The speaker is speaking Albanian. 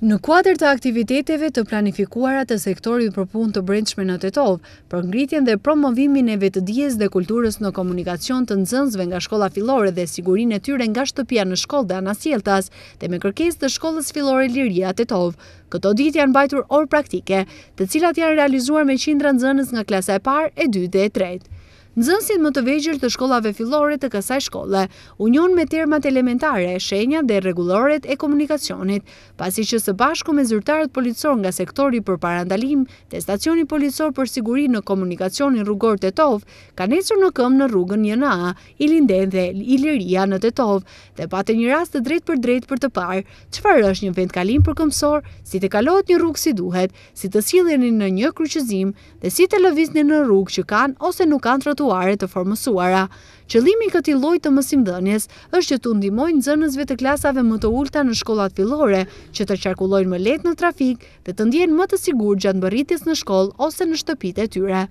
Në kuadrë të aktiviteteve të planifikuarat të sektorit për pun të brendshme në Tetov, për ngritjen dhe promovimin e vetëdijes dhe kulturës në komunikacion të nëzënzve nga shkolla filore dhe sigurin e tyre nga shtëpia në shkollë dhe anasjeltas dhe me kërkes të shkollës filore Liria Tetov. Këto dit janë bajtur orë praktike, të cilat janë realizuar me qindra nëzënës nga klasa e parë e dy dhe e tretë nëzënsit më të vejgjër të shkollave fillore të kësaj shkolle, union me termat elementare, shenja dhe reguloret e komunikacionit, pasi që së bashku me zyrtarët policor nga sektori për parandalim dhe stacioni policor për siguri në komunikacionin rrugor të tovë, ka nesur në këmë në rrugën një ilinden i linden dhe i liria në të tovë, dhe patë një rast të drejt për drejt për të parë, që farë është një vend kalim për këmësor, si të kalohet një rrugë si duhet, si të sileni në një kryqëzim dhe si të lëvizni në rrugë që kanë ose nuk kanë trotuar kurikulare të formësuara. Qëlimi këti lojtë të mësim është që të undimojnë zënësve të klasave më të ulta në shkollat filore, që të qarkulojnë më let në trafik dhe të ndjenë më të sigur gjatë më në shkoll ose në shtëpit e tyre.